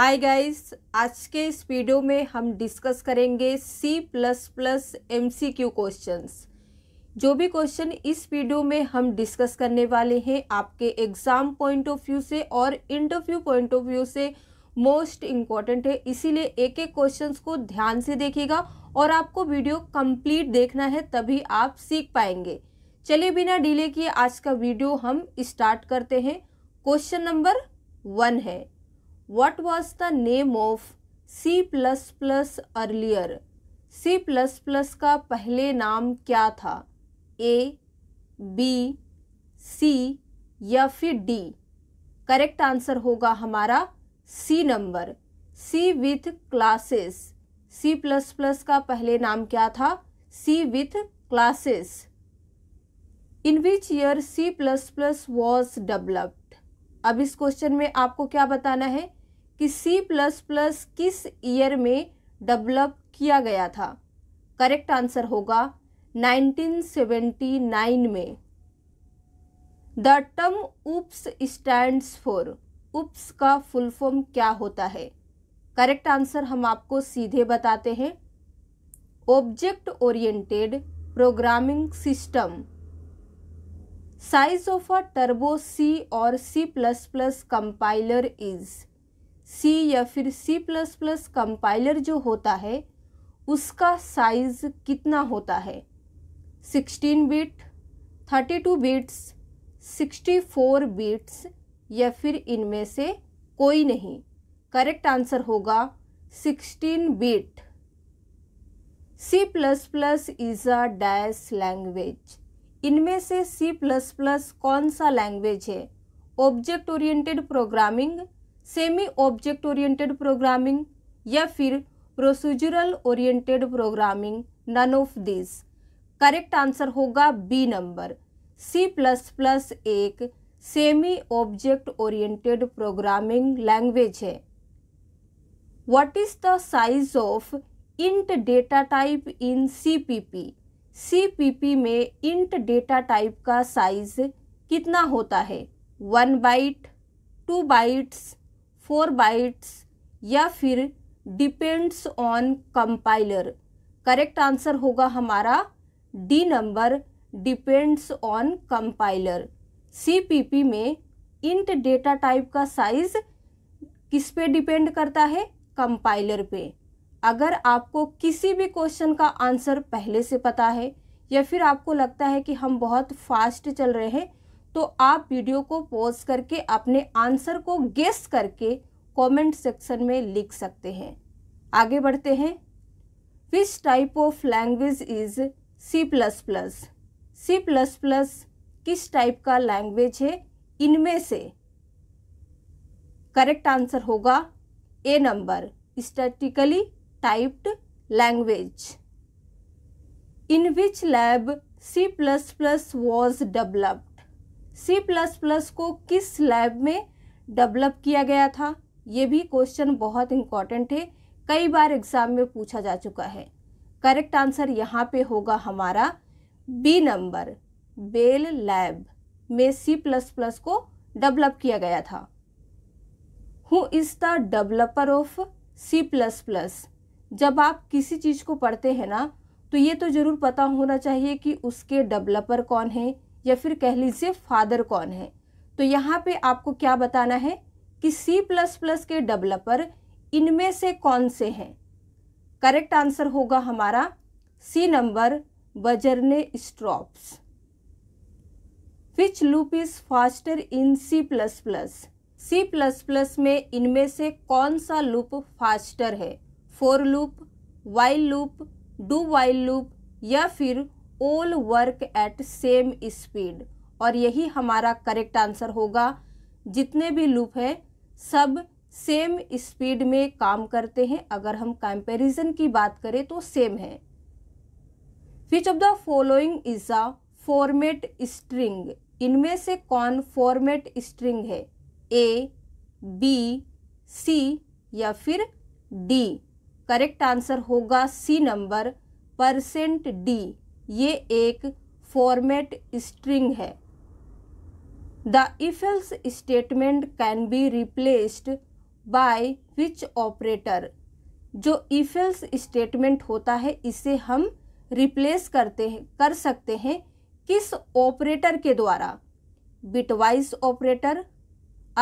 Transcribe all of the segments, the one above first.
Hi guys आज के इस वीडियो में हम डिस्कस करेंगे C plus plus M C Q जो भी क्वेश्चन इस वीडियो में हम डिस्कस करने वाले हैं आपके एग्ज़ाम पॉइंट ऑफ व्यू से और इंटरव्यू पॉइंट ऑफ व्यू से मोस्ट इम्पॉर्टेंट है इसीलिए एक एक क्वेश्चंस को ध्यान से देखिएगा और आपको वीडियो कंप्लीट देखना है तभी आप सीख पाएंगे चलिए बिना डिले किए आज का वीडियो हम स्टार्ट करते हैं क्वेश्चन नंबर वन है what was the name of C plus plus earlier C plus plus का पहले नाम क्या था ए बी सी या फिर डी करेक्ट आंसर होगा हमारा C number C with classes C plus plus का पहले नाम क्या था C with classes in which year C plus plus was developed अब इस क्वेश्चन में आपको क्या बताना है कि सी प्लस प्लस किस ईयर में डेवलप किया गया था करेक्ट आंसर होगा 1979 में the term OOPs stands for OOPs का फुल फॉर्म क्या होता है करेक्ट आंसर हम आपको सीधे बताते हैं object oriented programming system size of a turbo C और C plus plus compiler is C या फिर सी प्लस प्लस कंपाइलर जो होता है उसका साइज़ कितना होता है sixteen bit thirty two bits sixty four bits या फिर इनमें से कोई नहीं करेक्ट आंसर होगा sixteen bit C plus plus is a dash language इनमें से सी प्लस प्लस कौन सा लैंग्वेज है object oriented programming semi object oriented programming या फिर procedural oriented programming none of this correct answer होगा B number C plus plus एक semi object oriented programming language है what is the size of int data type in CPP CPP में int data type का size कितना होता है one byte two bytes four bytes या फिर depends on compiler correct answer होगा हमारा D number depends on compiler C में इंट डेटा टाइप का साइज किस पे डिपेंड करता है कंपाइलर पे अगर आपको किसी भी क्वेश्चन का आंसर पहले से पता है या फिर आपको लगता है कि हम बहुत फास्ट चल रहे हैं तो आप वीडियो को पॉज करके अपने आंसर को गेस करके कमेंट सेक्शन में लिख सकते हैं आगे बढ़ते हैं which type of language is C plus plus C plus plus किस टाइप का लैंग्वेज है इनमें से करेक्ट आंसर होगा A number statically typed language in which lab C plus plus was developed C plus plus को किस lab में develop किया गया था ये भी क्वेश्चन बहुत इम्पॉर्टेंट है कई बार एग्ज़ाम में पूछा जा चुका है करेक्ट आंसर यहाँ पे होगा हमारा बी नंबर बेल लैब में सी प्लस प्लस को डेवलप किया गया था who is the developer of C plus plus जब आप किसी चीज़ को पढ़ते हैं ना तो ये तो ज़रूर पता होना चाहिए कि उसके डेवलपर कौन है या फिर कह लीजिए फादर कौन है तो यहाँ पे आपको क्या बताना है कि सी प्लस प्लस के डेवलपर इनमें से कौन से हैं करेक्ट आंसर होगा हमारा C नंबर बजरने स्ट्रॉप्स which loop is faster in C plus plus C plus plus में इनमें से कौन सा लूप फास्टर है for loop while loop do while loop या फिर all work at same speed और यही हमारा करेक्ट आंसर होगा जितने भी लूप हैं सब सेम स्पीड में काम करते हैं अगर हम कंपैरिजन की बात करें तो सेम है which of the following is a format string इनमें से कौन फॉर्मेट स्ट्रिंग है ए बी सी या फिर डी करेक्ट आंसर होगा सी नंबर परसेंट डी ये एक फॉर्मेट स्ट्रिंग है the if else statement can be replaced by which operator जो इफेल्स स्टेटमेंट होता है इसे हम रिप्लेस करते हैं कर सकते हैं किस ऑपरेटर के द्वारा bitwise operator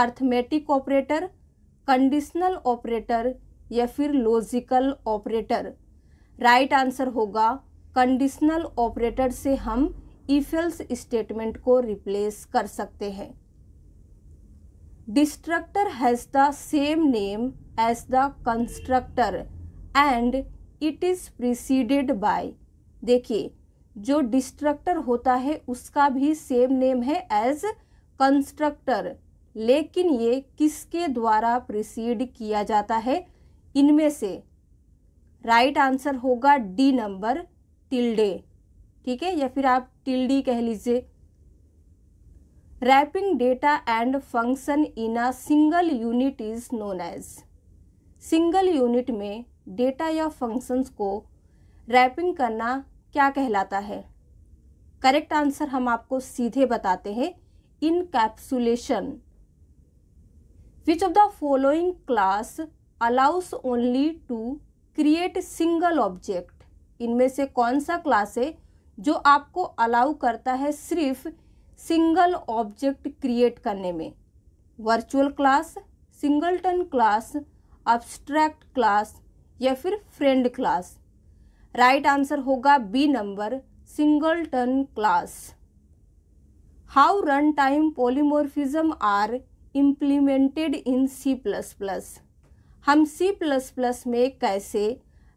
arithmetic operator conditional operator या फिर लॉजिकल ऑपरेटर राइट आंसर होगा कंडीशनल ऑपरेटर से हम ईफेल्स स्टेटमेंट को रिप्लेस कर सकते हैं destructor has the same name as the constructor and it is preceded by देखिए जो डिस्ट्रक्टर होता है उसका भी सेम नेम है एज कंस्ट्रक्टर लेकिन ये किसके द्वारा प्रिसीड किया जाता है इनमें से राइट right आंसर होगा डी नंबर टिल्डे ठीक है या फिर आप टिल्डी कह लीजिए wrapping data and function in a single unit is known as single unit में डेटा या फंक्शंस को रैपिंग करना क्या कहलाता है करेक्ट आंसर हम आपको सीधे बताते हैं encapsulation which of the following class allows only to create single object इनमें से कौन सा क्लास है जो आपको अलाउ करता है सिर्फ सिंगल ऑब्जेक्ट क्रिएट करने में virtual class singleton class abstract class या फिर फ्रेंड क्लास राइट आंसर होगा B number singleton class how run time polymorphism are implemented in C plus plus हम सी प्लस प्लस में कैसे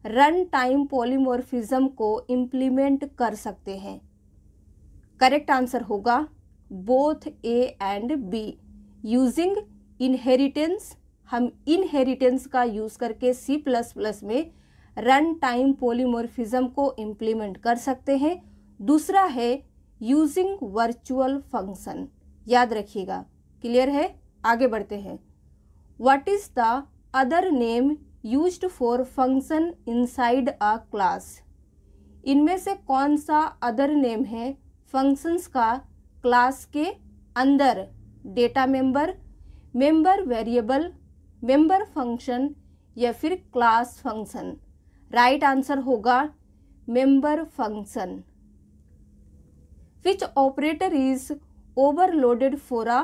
रन टाइम पॉलीमोरफिज्म को implement कर सकते हैं करेक्ट आंसर होगा both A and B using inheritance हम इनहेरिटेंस का यूज़ करके सी प्लस प्लस में रन टाइम पोलीमोर्फिज़म को इम्प्लीमेंट कर सकते हैं दूसरा है यूजिंग वर्चुअल फंक्शन याद रखिएगा क्लियर है आगे बढ़ते हैं what is the other name used for function inside a class इनमें से कौन सा अदर नेम है फंक्शंस का क्लास के अंदर data member member variable member function या फिर क्लास फंक्शन राइट आंसर होगा member function which operator is overloaded for a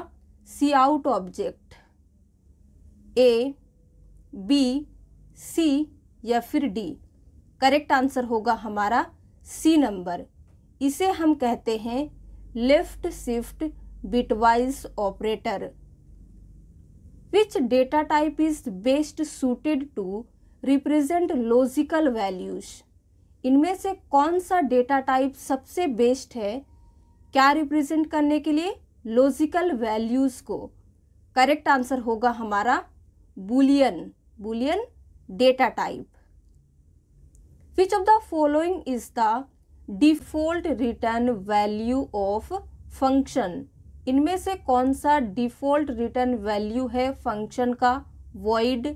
C out object A B C या फिर डी करेक्ट आंसर होगा हमारा सी नंबर इसे हम कहते हैं left shift bitwise operator which data type is best suited to represent logical values इनमें से कौन सा डेटा टाइप सबसे बेस्ट है क्या रिप्रेजेंट करने के लिए लॉजिकल वैल्यूज़ को करेक्ट आंसर होगा हमारा boolean boolean data type. Which of the following is the default return value of function इनमें से कौन सा डिफॉल्ट रिटर्न वैल्यू है फंक्शन का वॉइड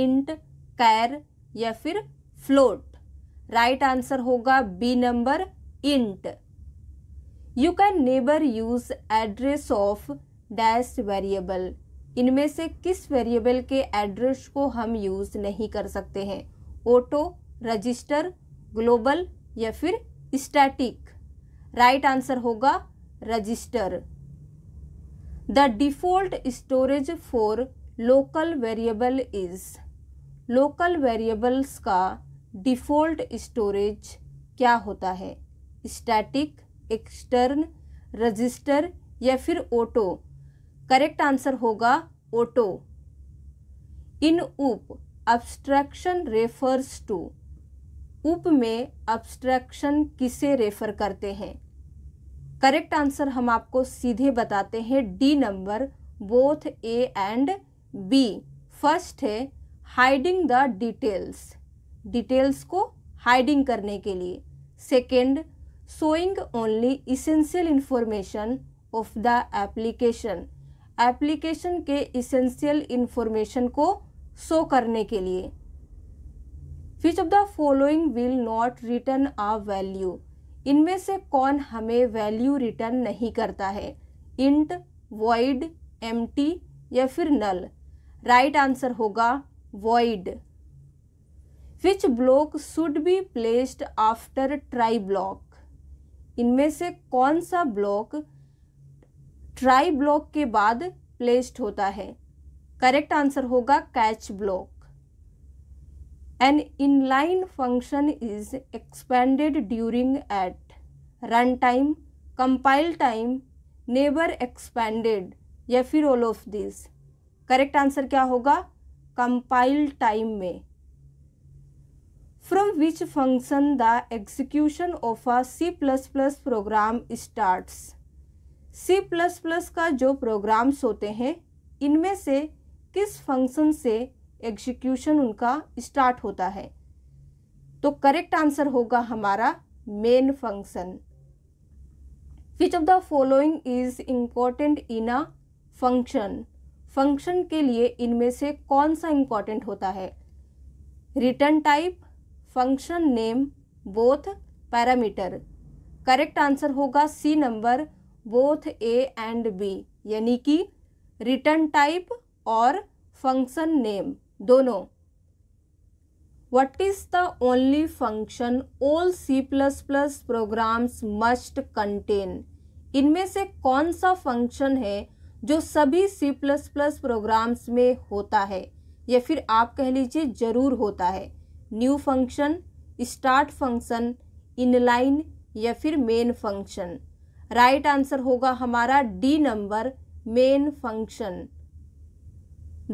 इंट कैर या फिर फ्लोट राइट आंसर होगा B number int you can never use address of dash variable इनमें से किस वेरिएबल के एड्रेस को हम यूज़ नहीं कर सकते हैं ऑटो रजिस्टर ग्लोबल या फिर स्टैटिक राइट आंसर होगा register the default storage for local variable is local variables का डिफ़ॉल्ट स्टोरेज क्या होता है स्टैटिक एक्सटर्न रजिस्टर या फिर ऑटो करेक्ट आंसर होगा auto in OOP abstraction refers to उप में अब्स्ट्रैक्शन किसे रेफर करते हैं करेक्ट आंसर हम आपको सीधे बताते हैं D number both A and B first है हाइडिंग द डिटेल्स डिटेल्स को हाइडिंग करने के लिए second showing only essential information of the application application के इसेंशियल इन्फॉर्मेशन को शो करने के लिए which of the following will not return a value इनमें से कौन हमें वैल्यू रिटर्न नहीं करता है इंट वॉइड एम या फिर नल राइट आंसर होगा void which block should be placed after try block इनमें से कौन सा ब्लॉक ट्राई ब्लॉक के बाद प्लेस्ड होता है करेक्ट आंसर होगा catch block an inline function is expanded during at run time compile time never expanded या फिर all of this correct answer क्या होगा कंपाइल टाइम में from which function the execution of a C plus plus program starts C plus plus का जो programmes होते हैं इनमें से किस फंक्शन से एग्जीक्यूशन उनका स्टार्ट होता है तो करेक्ट आंसर होगा हमारा main function which of the following is important in a function function के लिए इनमें से कौन सा इम्पॉर्टेंट होता है return type function name both parameter correct answer होगा C number both A and B यानी कि रिटर्न टाइप और फंक्शन नेम दोनों what is the only function all C plus plus programs must contain इनमें से कौन सा फंक्शन है जो सभी C++ प्रोग्राम्स में होता है या फिर आप कह लीजिए ज़रूर होता है new function start function inline या फिर मेन फंक्शन राइट आंसर होगा हमारा D number main function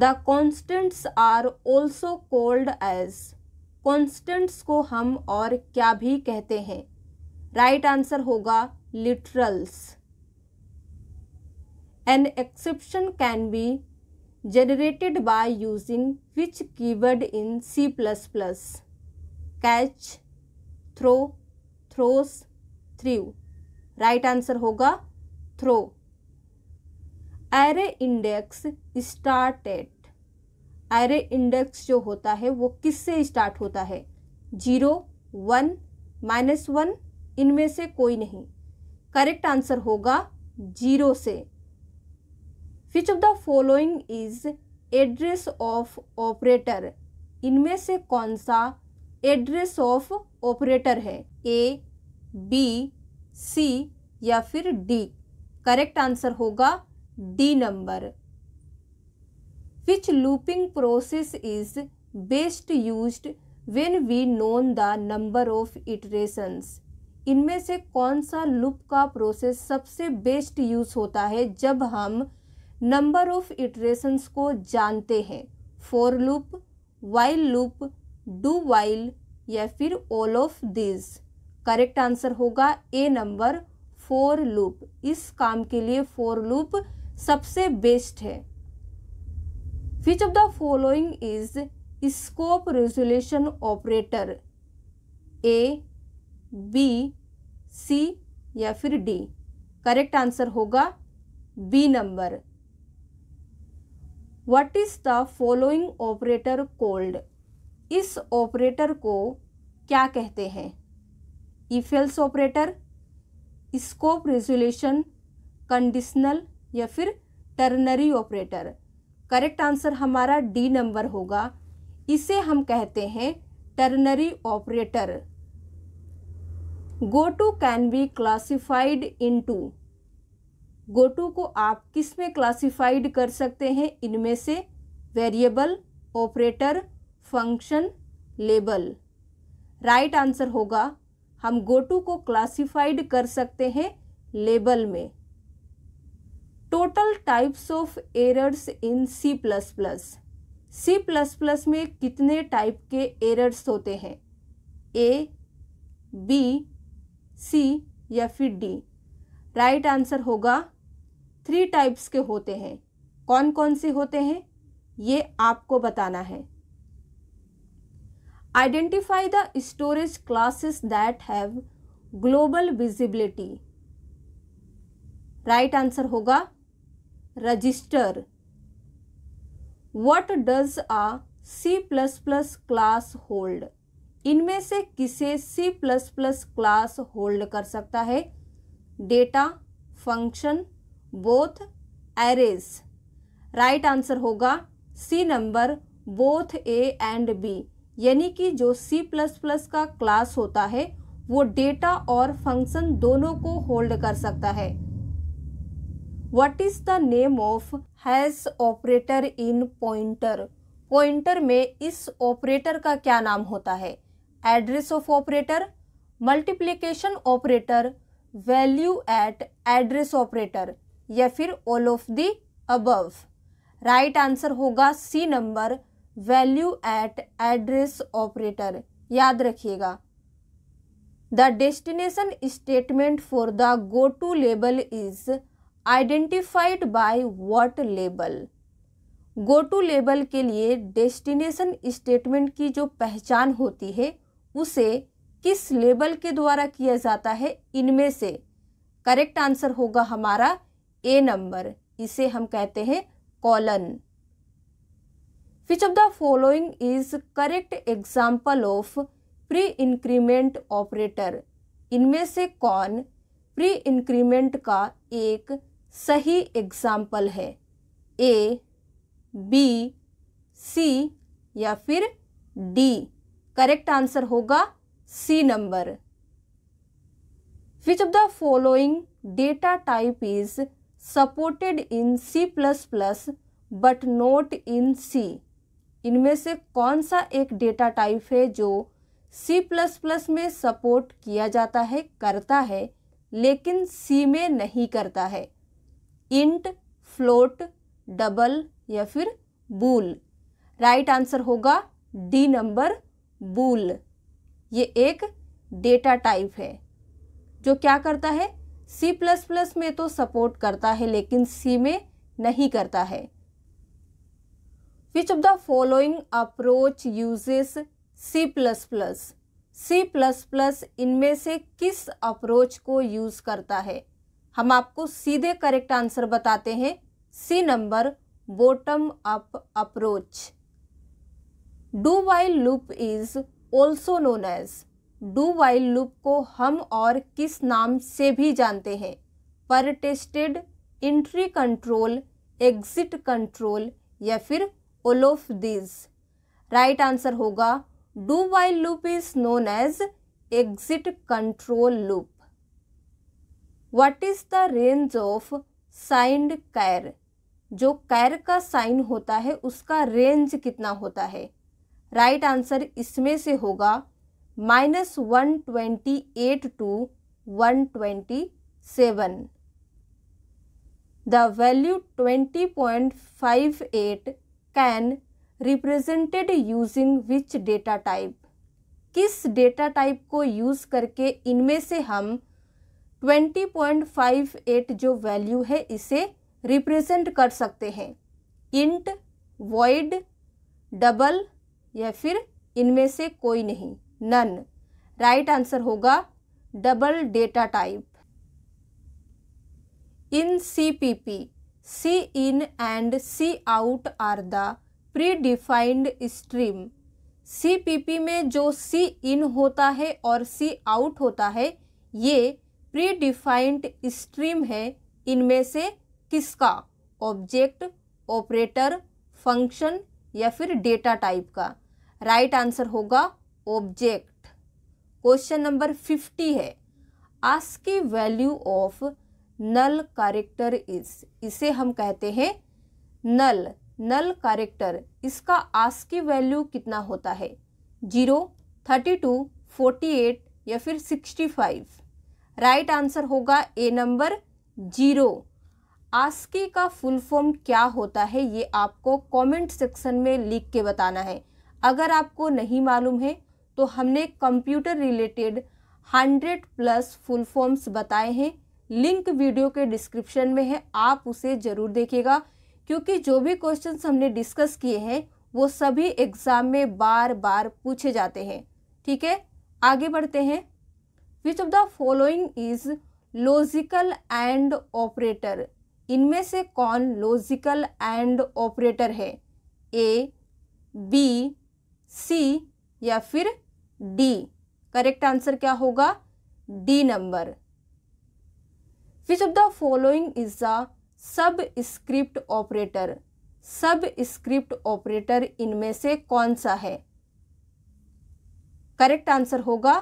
the constants are also called as constants को हम और क्या भी कहते हैं राइट right आंसर होगा literals an exception can be generated by using which keyword in C plus plus catch throw throws three right answer होगा throw array index start at array index जो होता है वो किससे स्टार्ट होता है zero one minus one इनमें से कोई नहीं करेक्ट आंसर होगा जीरो से which of the following is address of operator इनमें से कौन सा एड्रेस ऑफ ऑपरेटर है ए बी सी या फिर डी करेक्ट आंसर होगा D number which looping process is best use when we known the number of iterations इनमें से कौन सा लूप का प्रोसेस सबसे बेस्ट यूज होता है जब हम नंबर ऑफ इटरेशंस को जानते हैं for loop while loop do while या फिर all of this correct answer होगा ए नंबर फोर लूप इस काम के लिए फोर लूप सबसे बेस्ट है which of the following is scope resolution operator A B C या फिर डी करेक्ट आंसर होगा B number what is the following operator called इस ऑपरेटर को क्या कहते हैं if else operator scope resolution conditional या फिर टर्नरी ऑपरेटर करेक्ट आंसर हमारा डी नंबर होगा इसे हम कहते हैं ternary operator go to can be classified into go to को आप किस में क्लासिफाइड कर सकते हैं इनमें से variable operator function label right answer होगा हम गोटू को क्लासिफाइड कर सकते हैं लेबल में total types of errors in C plus plus C plus plus में कितने टाइप के एरर्स होते हैं ए बी सी या फिर डी राइट आंसर होगा थ्री टाइप्स के होते हैं कौन कौन से होते हैं ये आपको बताना है identify the storage classes that have global visibility right answer होगा register what does a C plus plus class hold इनमें से किसे C plus plus class hold कर सकता है data function both arrays right answer होगा C number both A and B यानी कि जो C++ का क्लास होता है वो डेटा और फंक्शन दोनों को होल्ड कर सकता है what is the name of hash operator in pointer pointer में इस ऑपरेटर का क्या नाम होता है address of operator multiplication operator value at address operator या फिर all of the above right answer होगा C number value at address operator याद रखिएगा the destination statement for the go to label is identified by what label go to label के लिए destination statement की जो पहचान होती है उसे किस लेबल के द्वारा किया जाता है इनमें से करेक्ट आंसर होगा हमारा ए नंबर इसे हम कहते हैं colon which of the following is correct example of pre increment operator इनमें से कौन प्री इंक्रीमेंट का एक सही एग्जाम्पल है ए बी सी या फिर डी करेक्ट आंसर होगा C number which of the following data type is supported in C plus plus but not in C इनमें से कौन सा एक डेटा टाइप है जो सी प्लस प्लस में सपोर्ट किया जाता है करता है लेकिन सी में नहीं करता है इंट फ्लोट डबल या फिर बूल राइट आंसर होगा डी नंबर बूल ये एक डेटा टाइप है जो क्या करता है सी प्लस प्लस में तो सपोर्ट करता है लेकिन सी में नहीं करता है Which of the following approach uses C++? C++ इनमें से किस अप्रोच को यूज़ करता है हम आपको सीधे करेक्ट आंसर बताते हैं C number bottom up approach do while loop is also known as do while loop को हम और किस नाम से भी जानते हैं पर tested entry control exit control या फिर all of these right answer होगा do while loop is known as exit control loop what is the range of signed कैर जो कैर का साइन होता है उसका रेंज कितना होता है राइट right आंसर इसमें से होगा minus one twenty eight to one twenty seven the value 20.58 can represented using which data type किस डेटा टाइप को यूज़ करके इनमें से हम 20.58 जो वैल्यू है इसे रिप्रेजेंट कर सकते हैं इंट वॉइड डबल या फिर इनमें से कोई नहीं नन राइट आंसर होगा double data type in C P P C in and the out are the predefined stream. CPP में जो सी in होता है और सी out होता है ये डिफाइंड स्ट्रीम है इनमें से किसका ऑब्जेक्ट ऑपरेटर फंक्शन या फिर डेटा टाइप का राइट right आंसर होगा ऑब्जेक्ट क्वेश्चन नंबर फिफ्टी है आस्की की value of null character is इसे हम कहते हैं नल नल कैरेक्टर इसका आस्की वैल्यू कितना होता है zero thirty two forty eight या फिर सिक्सटी फाइव राइट आंसर होगा ए नंबर जीरो आस्की का फुल फॉर्म क्या होता है ये आपको कमेंट सेक्शन में लिख के बताना है अगर आपको नहीं मालूम है तो हमने computer related hundred plus full forms बताए हैं लिंक वीडियो के डिस्क्रिप्शन में है आप उसे ज़रूर देखिएगा क्योंकि जो भी क्वेश्चन हमने डिस्कस किए हैं वो सभी एग्ज़ाम में बार बार पूछे जाते हैं ठीक है आगे बढ़ते हैं which of the following is logical and operator इनमें से कौन लॉजिकल एंड ऑपरेटर है ए बी सी या फिर डी करेक्ट आंसर क्या होगा D number which of the following is the subscript operator subscript operator इनमें से कौन सा है करेक्ट आंसर होगा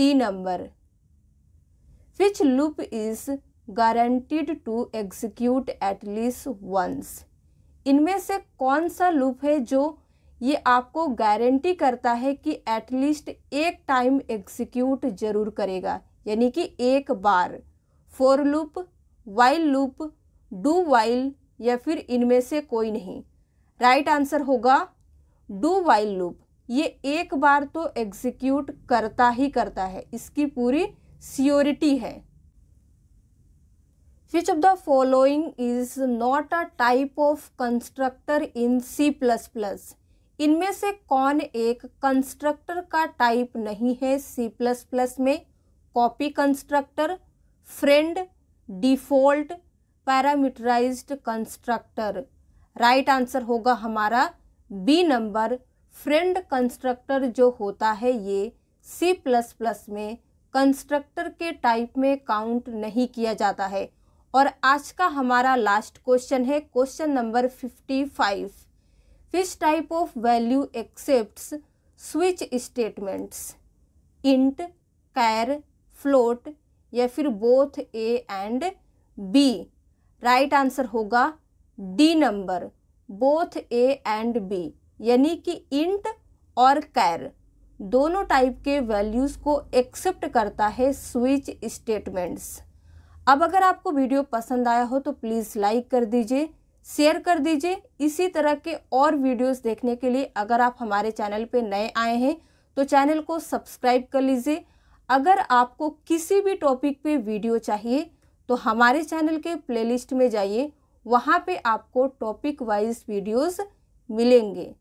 D number which loop is guaranteed to execute at least once इनमें से कौन सा लूप है जो ये आपको गारंटी करता है कि एटलीस्ट एक टाइम एग्जीक्यूट जरूर करेगा यानी कि एक बार for loop while loop do while या फिर इनमें से कोई नहीं राइट right आंसर होगा डू वाइल लूप ये एक बार तो एग्जीक्यूट करता ही करता है इसकी पूरी सियोरिटी है which of the following is not a type of constructor in C plus plus इनमें से कौन एक कंस्ट्रक्टर का टाइप नहीं है सी प्लस प्लस में copy constructor friend default parameterize constructor right answer होगा हमारा बी नंबर फ्रेंड कंस्ट्रक्टर जो होता है ये सी प्लस प्लस में कंस्ट्रक्टर के टाइप में काउंट नहीं किया जाता है और आज का हमारा लास्ट क्वेश्चन है question number fifty five which type of value accept switch statements int char float या फिर both A and B right answer होगा D number both A and B यानी कि इंट और कैर दोनों टाइप के वैल्यूज़ को एक्सेप्ट करता है स्विच स्टेटमेंट्स अब अगर आपको वीडियो पसंद आया हो तो प्लीज़ लाइक कर दीजिए शेयर कर दीजिए इसी तरह के और वीडियोस देखने के लिए अगर आप हमारे चैनल पे नए आए हैं तो चैनल को सब्सक्राइब कर लीजिए अगर आपको किसी भी टॉपिक पे वीडियो चाहिए तो हमारे चैनल के प्लेलिस्ट में जाइए वहाँ पे आपको टॉपिक वाइज वीडियोस मिलेंगे